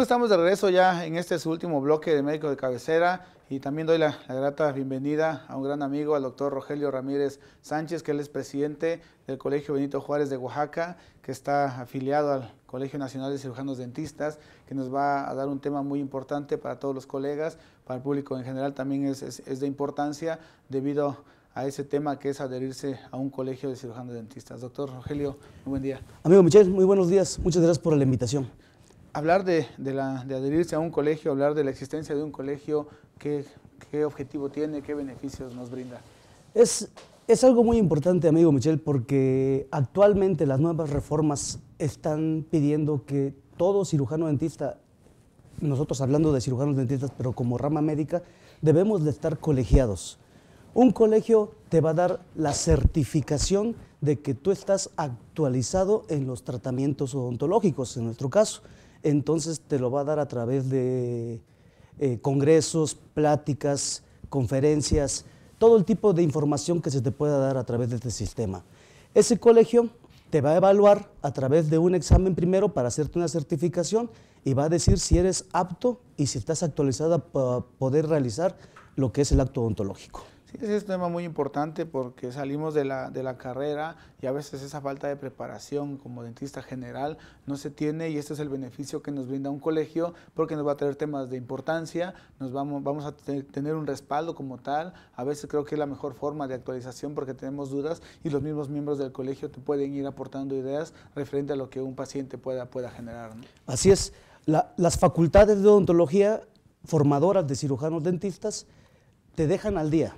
estamos de regreso ya en este último bloque de Médico de Cabecera y también doy la, grata bienvenida a un gran amigo, al doctor Rogelio Ramírez Sánchez, que él es presidente del Colegio Benito Juárez de Oaxaca, que está afiliado al Colegio Nacional de Cirujanos Dentistas, que nos va a dar un tema muy importante para todos los colegas, para el público en general también es, de importancia debido a ese tema que es adherirse a un colegio de cirujanos dentistas. Doctor Rogelio, muy buen día. Amigo Michel, muy buenos días. Muchas gracias por la invitación hablar de, adherirse a un colegio, hablar de la existencia de un colegio, ¿qué, objetivo tiene, qué beneficios nos brinda? Es, algo muy importante, amigo Michel, porque actualmente las nuevas reformas están pidiendo que todo cirujano dentista, nosotros hablando de cirujanos dentistas, pero como rama médica, debemos de estar colegiados. Un colegio te va a dar la certificación de que tú estás actualizado en los tratamientos odontológicos, en nuestro caso entonces te lo va a dar a través de eh, congresos, pláticas, conferencias, todo el tipo de información que se te pueda dar a través de este sistema. Ese colegio te va a evaluar a través de un examen primero para hacerte una certificación y va a decir si eres apto y si estás actualizada para poder realizar lo que es el acto odontológico. Sí, es un tema muy importante porque salimos de la, de la carrera y a veces esa falta de preparación como dentista general no se tiene y este es el beneficio que nos brinda un colegio porque nos va a traer temas de importancia, nos vamos, vamos a tener un respaldo como tal. A veces creo que es la mejor forma de actualización porque tenemos dudas y los mismos miembros del colegio te pueden ir aportando ideas referente a lo que un paciente pueda, pueda generar. ¿no? Así es. las facultades de odontología formadoras de cirujanos dentistas te dejan al día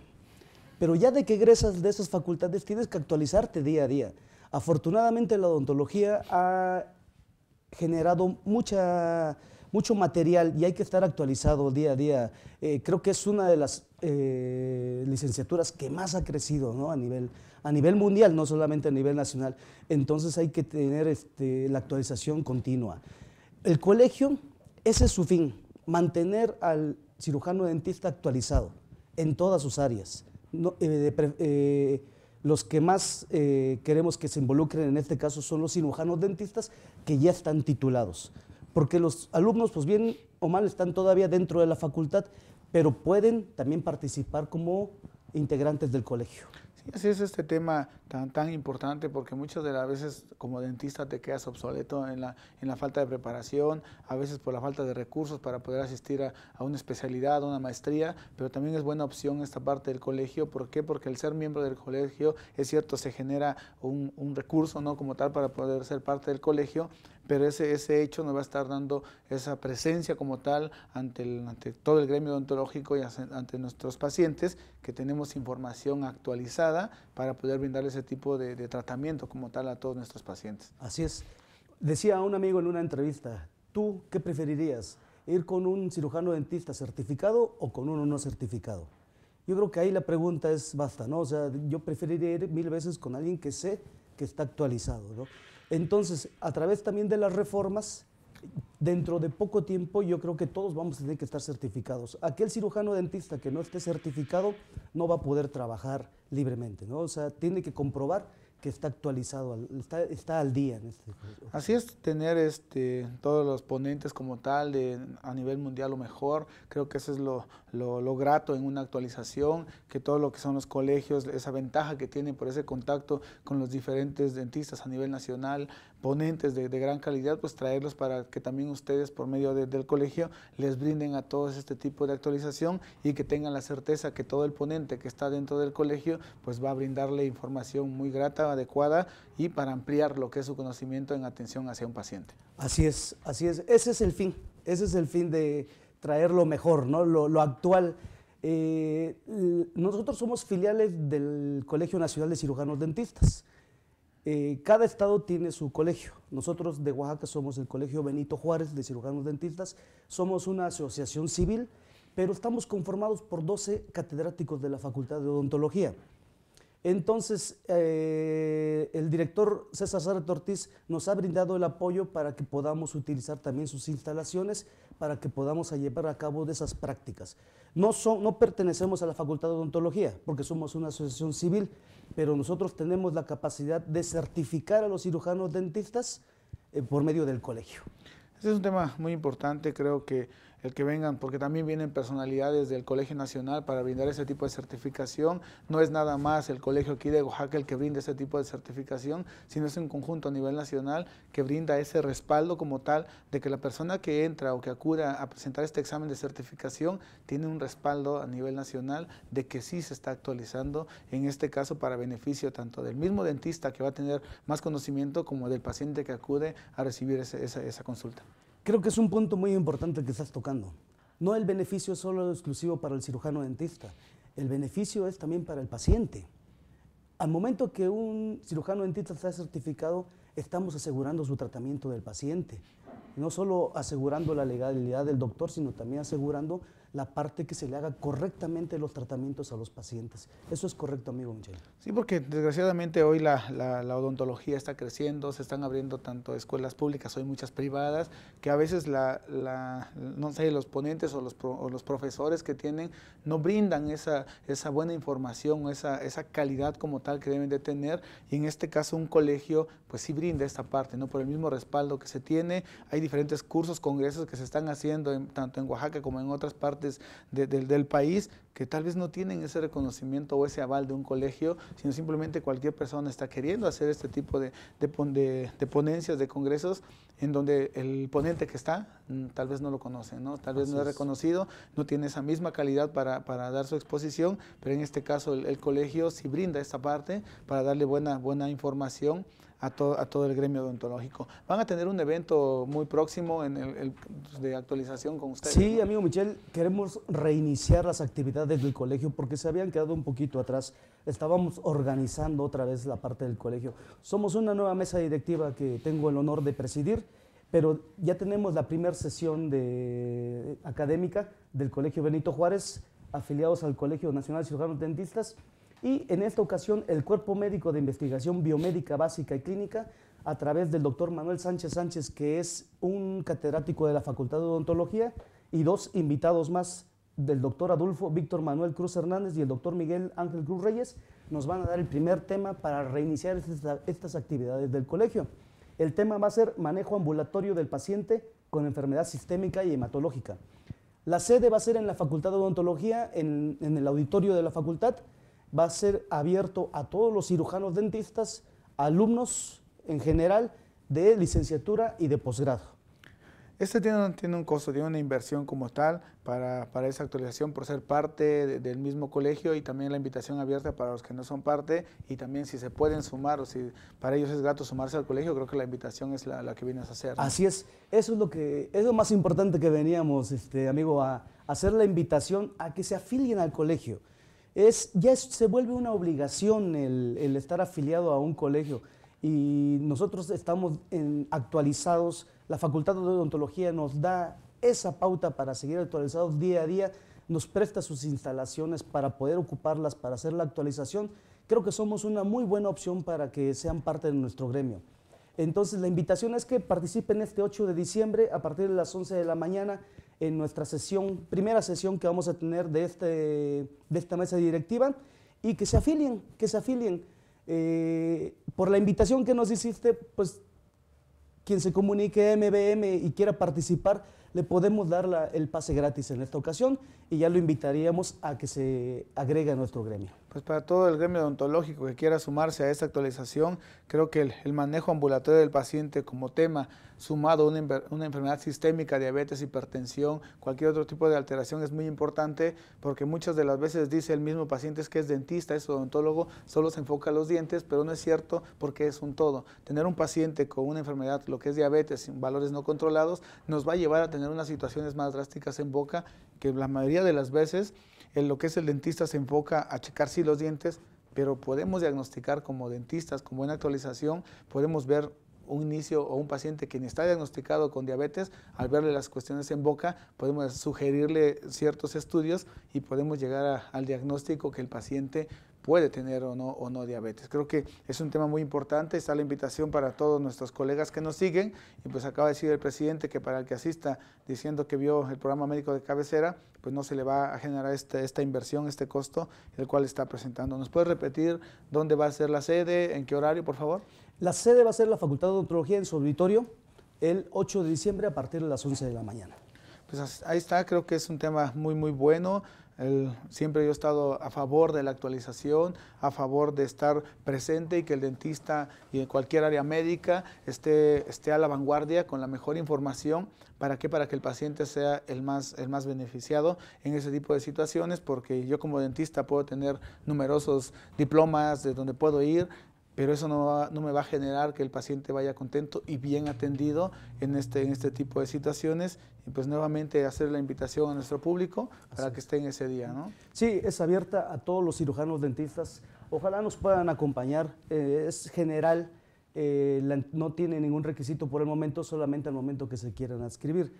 pero ya de que egresas de esas facultades tienes que actualizarte día a día. Afortunadamente la odontología ha generado mucha, mucho material y hay que estar actualizado día a día. Eh, creo que es una de las eh, licenciaturas que más ha crecido a, nivel, a nivel mundial, no solamente a nivel nacional. Entonces hay que tener este, la actualización continua. El colegio, ese es su fin, mantener al cirujano dentista actualizado en todas sus áreas. Eh, eh, los que más eh, queremos que se involucren en este caso son los cirujanos dentistas que ya están titulados, porque los alumnos, pues bien o mal, están todavía dentro de la facultad, pero pueden también participar como integrantes del colegio. Sí, así es este tema tan, tan importante porque muchas de las veces como dentista te quedas obsoleto en la, en la falta de preparación, a veces por la falta de recursos para poder asistir a, una especialidad, a una maestría, pero también es buena opción esta parte del colegio. ¿Por qué? Porque el ser miembro del colegio, es cierto, se genera un, un recurso ¿no? como tal para poder ser parte del colegio, pero ese, hecho nos va a estar dando esa presencia como tal ante, todo el gremio odontológico y ante nuestros pacientes, que tenemos información actualizada para poder brindar ese tipo de, de tratamiento como tal a todos nuestros pacientes. Así es. Decía un amigo en una entrevista, ¿tú qué preferirías? ¿Ir con un cirujano dentista certificado o con uno no certificado? Yo creo que ahí la pregunta es basta, ¿no? O sea, yo preferiría ir mil veces con alguien que sé que está actualizado, ¿no? Entonces, a través también de las reformas, dentro de poco tiempo yo creo que todos vamos a tener que estar certificados. Aquel cirujano dentista que no esté certificado no va a poder trabajar libremente, ¿no? O sea, tiene que comprobar que está actualizado, está, está al día. Este Así es, tener este, todos los ponentes como tal de, a nivel mundial lo mejor, creo que eso es lo, lo, lo, grato en una actualización, que todo lo que son los colegios, esa ventaja que tienen por ese contacto con los diferentes dentistas a nivel nacional, ponentes de, gran calidad, pues traerlos para que también ustedes por medio del colegio les brinden a todos este tipo de actualización y que tengan la certeza que todo el ponente que está dentro del colegio pues va a brindarle información muy grata, adecuada y para ampliar lo que es su conocimiento en atención hacia un paciente. Así es, así es. Ese es el fin, ese es el fin de traer lo mejor, ¿no? lo, actual. Eh, nosotros somos filiales del Colegio Nacional de Cirujanos Dentistas. Eh, cada estado tiene su colegio. Nosotros de Oaxaca somos el Colegio Benito Juárez de Cirujanos Dentistas. Somos una asociación civil, pero estamos conformados por 12 catedráticos de la Facultad de Odontología. Entonces, eh, el director César Sárez Ortiz nos ha brindado el apoyo para que podamos utilizar también sus instalaciones para que podamos llevar a cabo esas prácticas. No, son, no pertenecemos a la Facultad de Odontología porque somos una asociación civil, pero nosotros tenemos la capacidad de certificar a los cirujanos dentistas eh, por medio del colegio. Ese es un tema muy importante, creo que el que vengan, porque también vienen personalidades del Colegio Nacional para brindar ese tipo de certificación. No es nada más el colegio aquí de Oaxaca el que brinda ese tipo de certificación, sino es un conjunto a nivel nacional que brinda ese respaldo como tal de que la persona que entra o que acude a presentar este examen de certificación tiene un respaldo a nivel nacional de que sí se está actualizando, en este caso para beneficio tanto del mismo dentista que va a tener más conocimiento como del paciente que acude a recibir esa consulta. Creo que es un punto muy importante que estás tocando. No el beneficio es solo exclusivo para el cirujano dentista, el beneficio es también para el paciente. Al momento que un cirujano dentista está certificado, estamos asegurando su tratamiento del paciente. No solo asegurando la legalidad del doctor, sino también asegurando la parte que se le haga correctamente los tratamientos a los pacientes. Eso es correcto, amigo Michel. Sí, porque desgraciadamente hoy la, odontología está creciendo, se están abriendo tanto escuelas públicas, hoy muchas privadas, que a veces la, la no sé, los ponentes o los, profesores que tienen no brindan esa, esa buena información, esa, esa calidad como tal que deben de tener. Y en este caso un colegio, pues sí brinda esta parte, ¿no? Por el mismo respaldo que se tiene. Hay diferentes cursos, congresos que se están haciendo tanto en Oaxaca como en otras partes del país que tal vez no tienen ese reconocimiento o ese aval de un colegio, sino simplemente cualquier persona está queriendo hacer este tipo de, de ponencias, de congresos, en donde el ponente que está mm, tal vez no lo conoce, ¿no? tal vez no es reconocido, no tiene esa misma calidad para, para dar su exposición, pero en este caso el, colegio sí brinda esta parte para darle buena, buena información a, todo el gremio odontológico. Van a tener un evento muy próximo pues, de actualización con ustedes. Sí, amigo Michel, queremos reiniciar las actividades del colegio porque se habían quedado un poquito atrás. Estábamos organizando otra vez la parte del colegio. Somos una nueva mesa directiva que tengo el honor de presidir pero ya tenemos la primera sesión eh, académica del Colegio Benito Juárez, afiliados al Colegio Nacional de Cirujanos Dentistas, y en esta ocasión, el Cuerpo Médico de Investigación Biomédica Básica y Clínica, a través del doctor Manuel Sánchez Sánchez, que es un catedrático de la Facultad de Odontología, y dos invitados más del doctor Adolfo Víctor Manuel Cruz Hernández y el doctor Miguel Ángel Cruz Reyes, nos van a dar el primer tema para reiniciar estas actividades del colegio. El tema va a ser manejo ambulatorio del paciente con enfermedad sistémica y hematológica. La sede va a ser en la Facultad de Odontología, en el auditorio de la facultad, va a ser abierto a todos los cirujanos dentistas, alumnos en general de licenciatura y de posgrado. Este tiene, un costo, tiene una inversión como tal para, esa actualización por ser parte del mismo colegio y también la invitación abierta para los que no son parte y también si se pueden sumar o si para ellos es grato sumarse al colegio, creo que la invitación es la, que vienes a hacer. Así es, eso es lo, que, es lo más importante que veníamos, este, amigo, a hacer la invitación a que se afilien al colegio es, ya se vuelve una obligación el, estar afiliado a un colegio y nosotros estamos actualizados, la Facultad de Odontología nos da esa pauta para seguir actualizados día a día, nos presta sus instalaciones para poder ocuparlas, para hacer la actualización. Creo que somos una muy buena opción para que sean parte de nuestro gremio. Entonces la invitación es que participen este 8 de diciembre a partir de las 11 de la mañana en nuestra sesión, primera sesión que vamos a tener de, este, de esta mesa directiva y que se afilien, que se afilien. Eh, por la invitación que nos hiciste, pues quien se comunique MBM y quiera participar, le podemos dar el pase gratis en esta ocasión y ya lo invitaríamos a que se agregue a nuestro gremio. Pues para todo el gremio odontológico que quiera sumarse a esta actualización, creo que el, manejo ambulatorio del paciente como tema, sumado a una, enfermedad sistémica, diabetes, hipertensión, cualquier otro tipo de alteración es muy importante porque muchas de las veces dice el mismo paciente es que es dentista, es odontólogo, solo se enfoca a los dientes, pero no es cierto porque es un todo. Tener un paciente con una enfermedad, lo que es diabetes, sin valores no controlados, nos va a llevar a tener tener unas situaciones más drásticas en boca, que la mayoría de las veces en lo que es el dentista se enfoca a checar si los dientes, pero podemos diagnosticar como dentistas, con buena actualización, podemos ver un inicio o un paciente quien está diagnosticado con diabetes, al verle las cuestiones en boca, podemos sugerirle ciertos estudios y podemos llegar al diagnóstico que el paciente puede tener o no, o no diabetes. Creo que es un tema muy importante, está la invitación para todos nuestros colegas que nos siguen y pues acaba de decir el presidente que para el que asista diciendo que vio el programa médico de cabecera, pues no se le va a generar este, esta inversión, este costo, el cual está presentando. ¿Nos puede repetir dónde va a ser la sede, en qué horario, por favor? La sede va a ser la Facultad de Odontología en su auditorio el 8 de diciembre a partir de las 11 de la mañana. Pues ahí está, creo que es un tema muy, muy bueno siempre yo he estado a favor de la actualización, a favor de estar presente y que el dentista y en cualquier área médica esté, esté a la vanguardia con la mejor información. ¿Para qué? Para que el paciente sea el más, el más beneficiado en ese tipo de situaciones, porque yo como dentista puedo tener numerosos diplomas de donde puedo ir, pero eso no, me va a generar que el paciente vaya contento y bien atendido en este, este tipo de situaciones. Y pues nuevamente hacer la invitación a nuestro público para que que estén ese día, ¿no? Sí, es abierta a todos los cirujanos dentistas. Ojalá nos puedan acompañar. Eh, es general, eh, no tiene ningún requisito por el momento, solamente al momento que se quieran adscribir.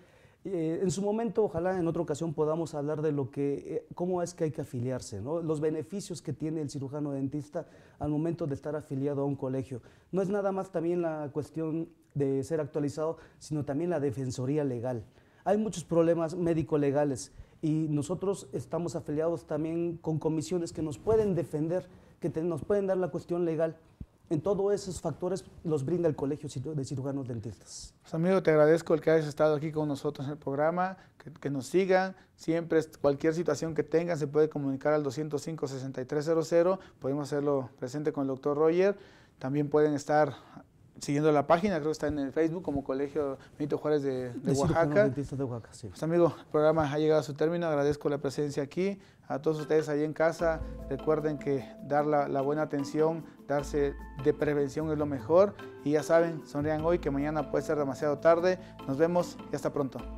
Eh, en su momento, ojalá en otra ocasión podamos hablar de lo que, eh, cómo es que hay que afiliarse, los beneficios que tiene el cirujano dentista al momento de estar afiliado a un colegio. No es nada más también la cuestión de ser actualizado, sino también la defensoría legal. Hay muchos problemas médico-legales y nosotros estamos afiliados también con comisiones que nos pueden defender, que nos pueden dar la cuestión legal en todos esos factores los brinda el Colegio de Cirujanos Dentistas. Pues amigo, te agradezco el que hayas estado aquí con nosotros en el programa, que, que nos sigan. Siempre, cualquier situación que tengan, se puede comunicar al 205-6300. Podemos hacerlo presente con el doctor Roger. También pueden estar siguiendo la página, creo que está en el Facebook como Colegio Benito Juárez de, Oaxaca. De Oaxaca sí. Pues amigo, el programa ha llegado a su término, agradezco la presencia aquí, a todos ustedes ahí en casa, recuerden que dar la, la buena atención, darse de prevención es lo mejor y ya saben, sonrían hoy que mañana puede ser demasiado tarde, nos vemos y hasta pronto.